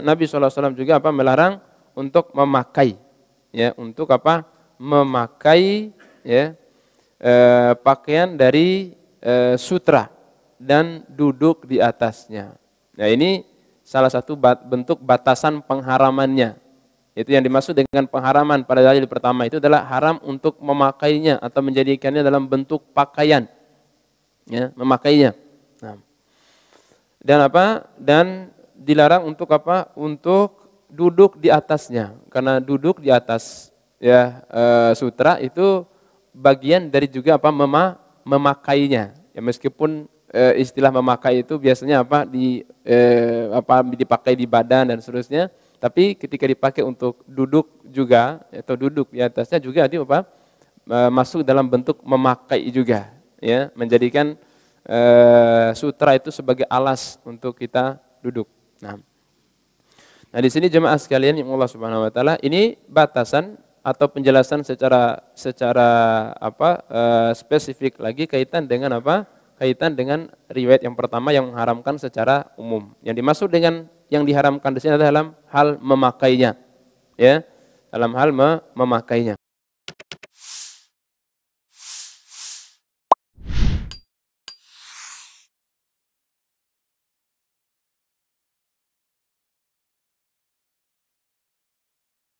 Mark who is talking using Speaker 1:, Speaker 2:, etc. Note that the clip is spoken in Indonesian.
Speaker 1: Nabi SAW juga apa melarang untuk memakai ya untuk apa memakai ya e, pakaian dari e, sutra dan duduk di atasnya. Nah ini salah satu bentuk batasan pengharamannya itu yang dimaksud dengan pengharaman pada dalil pertama itu adalah haram untuk memakainya atau menjadikannya dalam bentuk pakaian. Ya, memakainya. Nah. Dan apa? Dan dilarang untuk apa? Untuk duduk di atasnya. Karena duduk di atas ya e, sutra itu bagian dari juga apa? Mema, memakainya. Ya meskipun e, istilah memakai itu biasanya apa di e, apa dipakai di badan dan seterusnya tapi ketika dipakai untuk duduk juga atau duduk di atasnya juga nanti apa? E, masuk dalam bentuk memakai juga ya, menjadikan e, sutra itu sebagai alas untuk kita duduk. Nah. Nah, di sini jemaah sekalian yang Allah Subhanahu wa taala, ini batasan atau penjelasan secara secara apa e, spesifik lagi kaitan dengan apa? kaitan dengan riwayat yang pertama yang mengharamkan secara umum. Yang dimaksud dengan yang diharamkan di sini adalah dalam hal memakainya. Ya,
Speaker 2: dalam hal memakainya.